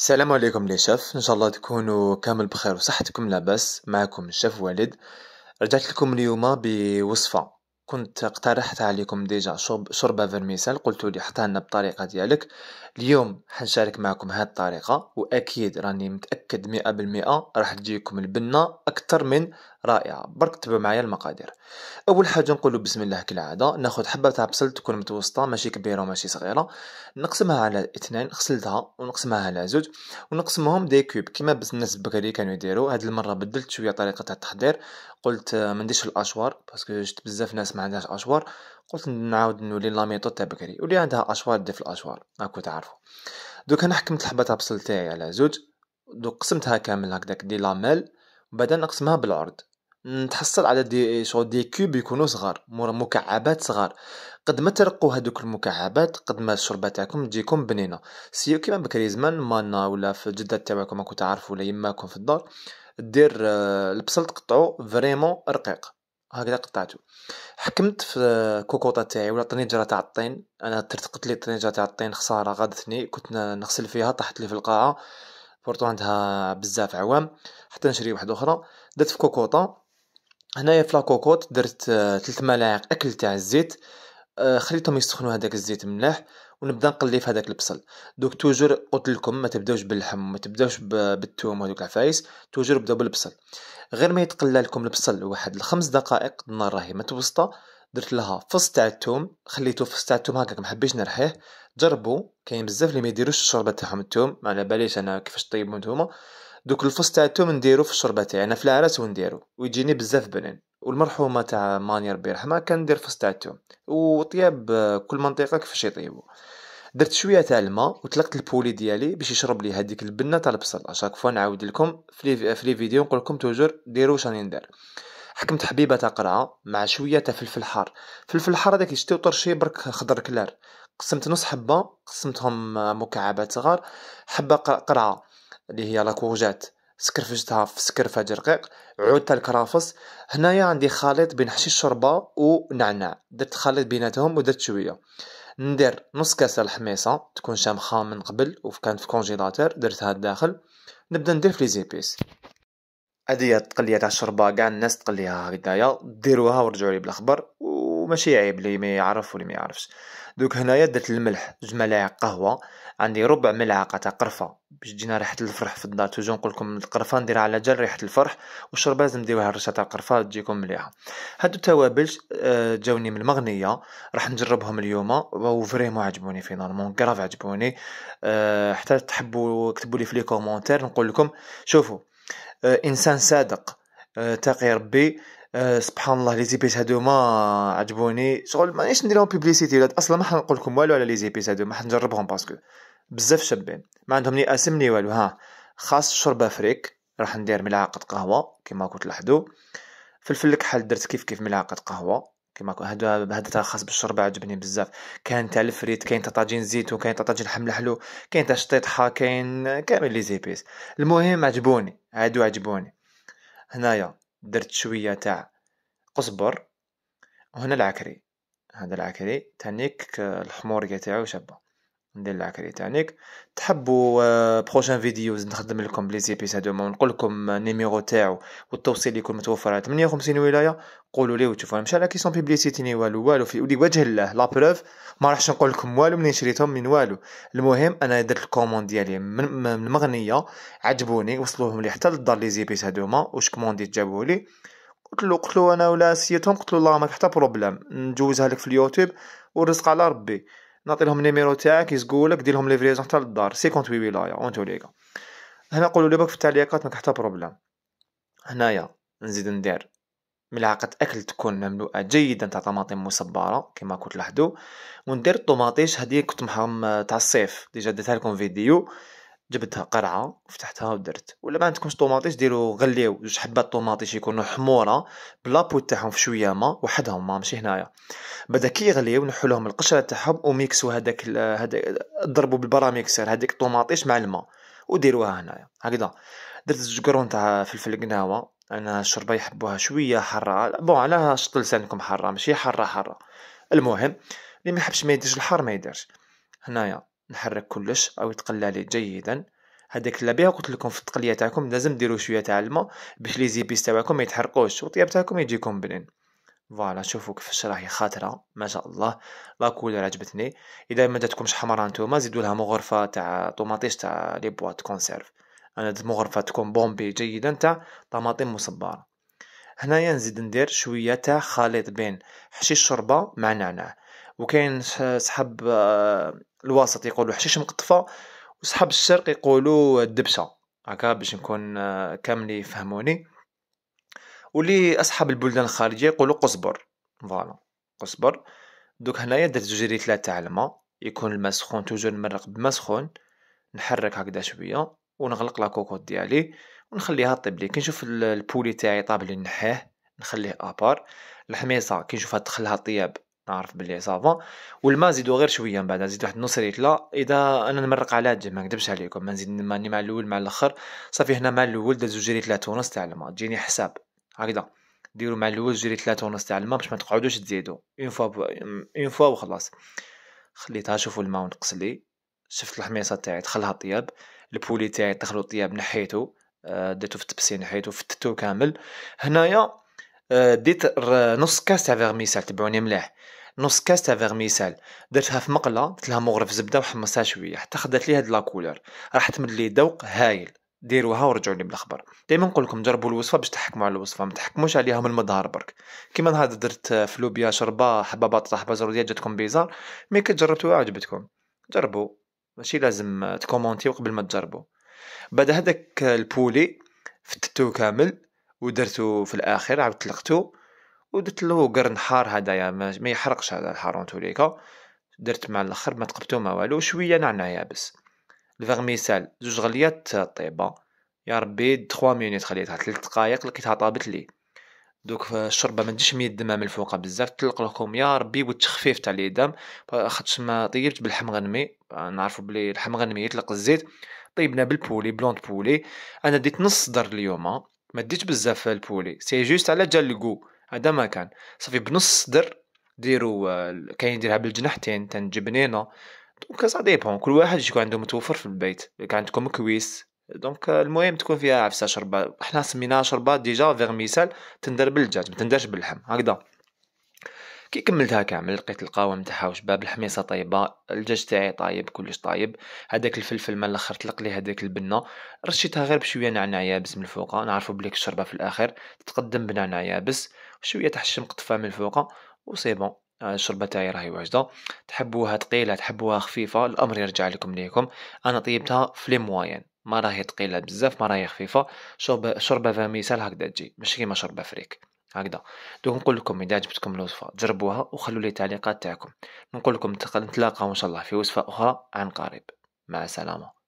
السلام عليكم لي شاف ان شاء الله تكونوا كامل بخير وصحتكم لاباس معكم الشاف والد رجعت لكم اليوم بوصفه كنت اقترحت عليكم ديجا شرب شوربه فيرميسال قلتوا لي حطها لنا بطريقة ديالك اليوم حنشارك معكم هذه الطريقه واكيد راني متاكد مئة بالمئة راح تجيكم البنه اكثر من رائعه برك تبعوا معايا المقادير اول حاجه نقولو بسم الله كالعاده ناخذ حبه تاع بصل تكون متوسطه ماشي كبيره وماشي صغيره نقسمها على اثنين غسلتها ونقسمها على زوج ونقسمهم دي كوب كيما الناس بكري كانوا يديروا هاد المره بدلت شويه طريقه تاع التحضير قلت آه، ما الاشوار باسكو شفت بزاف ناس ما عندهاش اشوار قلت نعاود نولي لا ميطود تاع بكري واللي عندها اشوار دير في الاشوار هاكو تعرفوا دوك انا حكمت الحبه تاع بصل تاعي على زوج دوك قسمتها كامل هكذاك دي لاميل بعدين نقسمها بالعرض تحصل على دي شغل دي كوب يكونوا صغار مكعبات صغار قد ما ترقوا هذوك المكعبات قد ما الشربه تاعكم تجيكم بنينه سي كيما بكري زمان مانا ولا في الجده تاعكم راكم تعرفوا ولا يماكم في الدار دير آه، البصل تقطعو فريمون رقيق هكذا قطعته حكمت في كوكوطة تاعي ولا طنجرة تاع الطين انا ترتقت لي طنجرة تاع الطين خسارة غادتني كنت نغسل فيها طاحت لي في القاعة بورتو عندها بزاف عوام حتى نشري واحدة اخرى درت في كوكوطة هنايا في لاكوكوط درت آه، تلت ملاعق أكل تاع الزيت آه، خليتهم يسخنو هداك الزيت مليح ونبدا نقلي في هداك البصل دوك توجور قلتلكم متبداوش باللحم متبداوش بالثوم وهادوك العفايس توجور بداو بالبصل غير ما يتقلى لكم البصل واحد لخمس دقائق النار راهي متوسطه درت لها فص تاع الثوم خليتو فص تاع الثوم هكاك محبيش نرحيه جربوا كاين بزاف اللي ما يديروش الشوربه تاعهم الثوم ما على باليش انا كيفاش طيبوا نتوما دوك الفستاتو نديرو في الشربة تاعي انا في العراس ونديرو ويجيني بزاف بنين والمرحومة تاع ماني ربي يرحمها كان كندير فستاتو وطياب كل منطقة كيفاش يطيبو درت شويه تاع الماء وطلقت البولي ديالي باش يشرب لي هذيك البنه تاع البصل اشاك فوا نعاود لكم في في لي فيديو نقول لكم توجور ديروا واش راني ندير حكمت حبيبه تاع قرعه مع شويه تاع فلفل حار فلفل حار هذاك شتي وطرشي برك خضر كلار قسمت نص حبه قسمتهم مكعبات صغار حبه قرعه اللي هي لاكورجات سكرفجتها في سكرفاج رقيق عودت الكرافس هنايا عندي خليط بين حشيش و ونعناع درت خليط بيناتهم ودرت شويه ندير نص كاس الحميصه تكون شامخه من قبل وكانت في كونجيلاتور درتها الداخل نبدا ندير في لي زيبيس هادي هي التقليه تاع الشربه كاع الناس تقليها هكدايا ديروها ورجعوا لي بالخبر ماشي عيب اللي ما يعرف واللي ما يعرفش دوك هنايا درت الملح جوج ملاعق قهوه عندي ربع ملعقه تاع قرفه باش تجينا ريحه الفرح في الدار توجو نقول لكم القرفه نديرها على جال ريحه الفرح والشربه لازم نديروها رشه تاع القرفه تجيكم مليحه هادو التوابل آه، جاوني من المغنيه راح نجربهم اليوم وفريمون عجبوني فينالمون كراف عجبوني آه، حتى تحبوا كتبوا لي في لي كومونتير نقول لكم شوفوا آه، انسان صادق تقي ربي آه، سبحان الله لي زيبيس هادو ما عجبوني شغل مانيش نديرهم بيبليسيتي ولاد اصلا ما حنقول لكم والو على لي زيبيس هادو ما حنجربهم باسكو بزاف شابين ما عندهم لي اسم لي والو ها خاص شرب فريك راح ندير ملعقه قهوه كما كنت تلاحظوا فلفل الكحل درت كيف كيف ملعقه قهوه كيما هادو هذا تاع خاص بالشرب عجبني بزاف كان تاع الفريت كاين تاع طاجين زيتون كاين تاع طاجين حمل حلو كاين تاع شطيطحه كاين كامل لي زيبيس المهم عجبوني هادو عجبوني هنايا درت شويه تاع قزبر وهنا العكري هذا العكري تانيك الحموريه تاعو شابه ندير العكري تانيك تحبوا بروشان آه، فيديوز نخدم لكم لي زيبيس هذوما ونقول لكم النيميرو آه، تاعو والتوصيل يكون متوفر على 58 ولايه قولوا لي وتشوفوا مشى لا كيسون بيبليسيتي ني والو والو في ولي وجه الله لا بروف ما راحش نقول لكم والو منين شريتهم من والو المهم انا درت الكوموند ديالي من المغنيه عجبوني وصلوهم لي حتى للدار لي زيبيس هذوما واش كومونديت جابوه لي قلت له قلت له انا ولا سيتهم قلت له لا ما حتى بروبليم نجوزها لك في اليوتيوب والرزق على ربي نعطي لهم النيميرو تاعك يزقولك دير لهم ليفريزون حتى للدار وي ولايه اونتو ليغا هنا قولوا لي في التعليقات ماك حتى بروبليم هنايا نزيد ندير ملعقة أكل تكون مملوءة جيدا تاع طماطم مصبرة كما كنت لاحظوا وندير الطوماطيش هذه كنت محرم آه، تاع الصيف ديجا درتها لكم فيديو جبتها قرعه وفتحتها ودرت ولا ما عندكمش طوماطيش ديروا غليو جوج حبات طوماطيش يكونوا حموره بلابو تاعهم في شويه ما وحدهم ما ماشي هنايا بدا كي يغليو نحو لهم القشره تاعهم وميكسوا هذاك هذاك ضربوا بالبراميكسر هذيك الطوماطيش مع الماء وديروها هنايا هكذا درت زوج كرون تاع فلفل قناوه انا الشربه يحبوها شويه حاره بون على شط لسانكم حاره ماشي حاره حاره المهم اللي ما يحبش ما يديرش الحار ما يديرش هنايا نحرك كلش او يتقلى لي جيدا هذاك اللبيع قلت لكم في التقليه تاعكم لازم ديروا شويه تاع الماء باش لي زيبيس تاعكم ما يتحرقوش وطياب تاعكم يجيكم بنين فوالا شوفوا كيفاش راهي خاطره ما شاء الله لا كولور عجبتني اذا ما جاتكمش حمراء نتوما زيدوا لها مغرفه تاع طوماطيش تاع لي بواط كونسيرف انا هاد مغرفه تكون بومبي جيدا تاع طماطم مصبره هنايا نزيد ندير شويه تاع خليط بين حشيش شوربه مع نعناع وكاين صحاب آه، الوسط يقولوا حشيش مقطفه وسحب الشرق يقولوا الدبشه هكا باش نكون آه، كامل يفهموني واللي اصحاب البلدان الخارجيه يقولوا قزبر فوالا قزبر دوك هنايا درت زوج ثلاثه تاع الماء يكون الماء سخون توجور نمرق بما سخون نحرك هكذا شويه ونغلق لا كوكوط ديالي ونخليها طيب لي كي نشوف البولي تاعي طاب لي نحيه نخليه ابار الحميصه كي نشوفها تدخلها طياب نعرف بلي صافا والماء زيدو غير شويه من بعد زيد واحد نص ريتلا اذا انا نمرق على الدجاج ما نكذبش عليكم ما نزيد ماني مع الاول مع الاخر صافي هنا مع الاول داز زوج ريتلا تونس تاع الماء تجيني حساب هكذا ديروا مع الاول زوج ريتلا تونس تاع الماء باش ما تقعدوش تزيدوا اون فوا اون فوا وخلاص خليتها شوفوا الماء ونقص لي شفت الحميصه تاعي دخلها طياب البولي تاعي دخلو طياب نحيته آه، درتو في التبسين نحيته فتتو كامل هنايا آه، ديت نص كاس تاع فيغميسال تبعوني مليح نص كاس تاع فيرميسال درتها في مقله درت لها مغرف زبده وحمصتها شويه حتى خدات لي هاد لاكولور راح تمد لي ذوق هايل ديروها ورجعوا لي بالخبر دائما نقول لكم جربوا الوصفه باش تحكموا على الوصفه ما تحكموش عليها من المظهر برك كيما نهار درت فلوبيا شربه حبه بطاطا حبه زروديه جاتكم بيزار مي كتجربتوها عجبتكم جربوا ماشي لازم تكومونتيو قبل ما تجربوا بعد هذاك البولي فتتو كامل ودرتو في الاخر عاود طلقتو ودرت اللوغر نحار هدايا ما يحرقش هذا الحار توليكا درت مع الاخر ما تقبتو ما والو شويه نعناع يابس الفغميسال زوج غليات طيبه يا ربي 3 مينيت خليتها 3 دقائق لقيتها طابت لي دوك الشربه ما تجيش مية الدمه من الفوق بزاف تلق لكم يا ربي والتخفيف تاع اليدام خاطش ما طيبت بالحم غنمي نعرفوا بلي الحم غنمي يطلق الزيت طيبنا بالبولي بلونت بولي انا ديت نص در اليوم ما ديتش بزاف البولي سي جوست على جا الكو هذا ما كان صافي بنص صدر ديروا آه، كاين يديرها بالجناحتين تنجي بنينه دونك سا ديبون كل واحد يكون عنده متوفر في البيت كان عندكم كويس دونك المهم تكون فيها عفسه شربه حنا سميناها شربه ديجا فيغميسال تندر بالدجاج ما تندرش باللحم هكذا كي كملتها كامل لقيت القوام تاعها وشباب الحميصه طيبه الدجاج تاعي طايب كلش طايب هذاك الفلفل ما لخرت طلق لي هذاك البنه رشيتها غير بشويه نعناع يابس من الفوق نعرفوا بليك الشربه في الاخر تتقدم بنعناع يابس شويه تحشم قطفه من و وسي بون آه، الشربه تاعي راهي واجده تحبوها ثقيله تحبوها خفيفه الامر يرجع لكم ليكم انا طيبتها في لي موين ما راهي ثقيله بزاف ما راهي خفيفه شربه شربه فاميسال هكذا تجي ماشي كيما شربه فريك هكذا دونك نقول لكم اذا عجبتكم الوصفه جربوها وخلوا لي تعليقات تاعكم نقول لكم نتلاقاو ان شاء الله في وصفه اخرى عن قريب مع السلامه